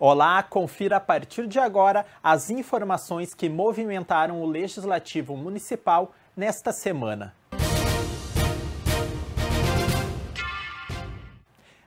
Olá, confira a partir de agora as informações que movimentaram o Legislativo Municipal nesta semana.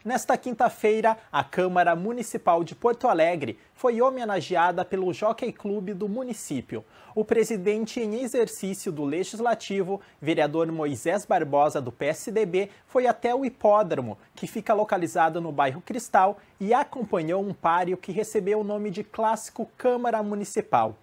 Nesta quinta-feira, a Câmara Municipal de Porto Alegre foi homenageada pelo Jockey Clube do município. O presidente em exercício do Legislativo, vereador Moisés Barbosa do PSDB, foi até o hipódromo, que fica localizado no bairro Cristal, e acompanhou um páreo que recebeu o nome de clássico Câmara Municipal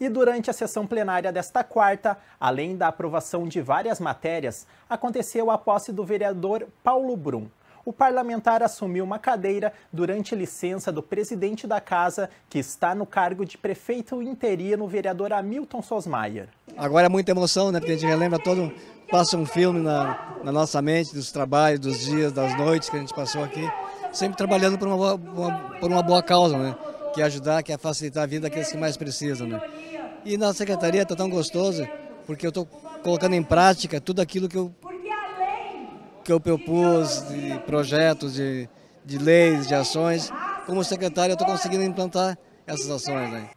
e durante a sessão plenária desta quarta, além da aprovação de várias matérias, aconteceu a posse do vereador Paulo Brum o parlamentar assumiu uma cadeira durante licença do presidente da casa, que está no cargo de prefeito interino, o vereador Hamilton Sosmaier. Agora é muita emoção, né? Porque a gente relembra todo, passa um filme na, na nossa mente dos trabalhos, dos dias, das noites que a gente passou aqui, sempre trabalhando por uma boa, uma, por uma boa causa, né? Que é ajudar, que é facilitar a vida daqueles que mais precisam, né? E na secretaria está tão gostoso, porque eu estou colocando em prática tudo aquilo que eu que eu propus de projetos, de, de leis, de ações. Como secretário, eu estou conseguindo implantar essas ações. Né?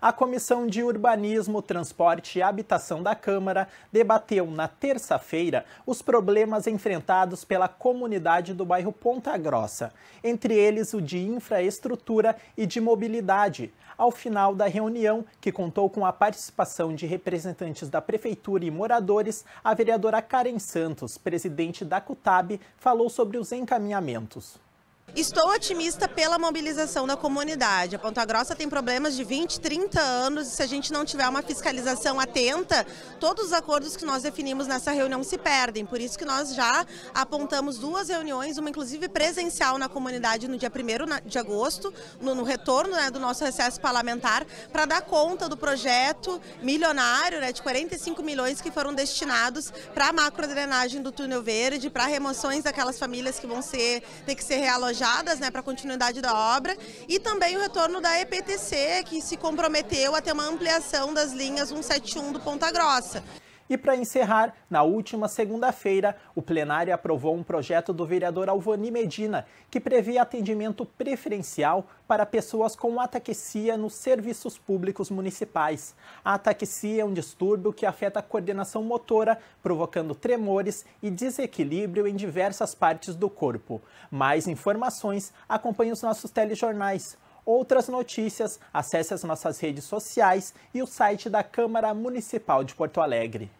a Comissão de Urbanismo, Transporte e Habitação da Câmara debateu na terça-feira os problemas enfrentados pela comunidade do bairro Ponta Grossa, entre eles o de infraestrutura e de mobilidade. Ao final da reunião, que contou com a participação de representantes da prefeitura e moradores, a vereadora Karen Santos, presidente da CUTAB, falou sobre os encaminhamentos. Estou otimista pela mobilização da comunidade. A Ponta Grossa tem problemas de 20, 30 anos e se a gente não tiver uma fiscalização atenta, todos os acordos que nós definimos nessa reunião se perdem. Por isso que nós já apontamos duas reuniões, uma inclusive presencial na comunidade no dia 1 de agosto, no, no retorno né, do nosso recesso parlamentar, para dar conta do projeto milionário né, de 45 milhões que foram destinados para a macro drenagem do túnel verde, para remoções daquelas famílias que vão ser, ter que ser realojadas planejadas né, para a continuidade da obra e também o retorno da EPTC, que se comprometeu a ter uma ampliação das linhas 171 do Ponta Grossa. E para encerrar, na última segunda-feira, o plenário aprovou um projeto do vereador Alvani Medina que prevê atendimento preferencial para pessoas com ataxia nos serviços públicos municipais. A ataxia é um distúrbio que afeta a coordenação motora, provocando tremores e desequilíbrio em diversas partes do corpo. Mais informações, acompanhe os nossos telejornais outras notícias, acesse as nossas redes sociais e o site da Câmara Municipal de Porto Alegre.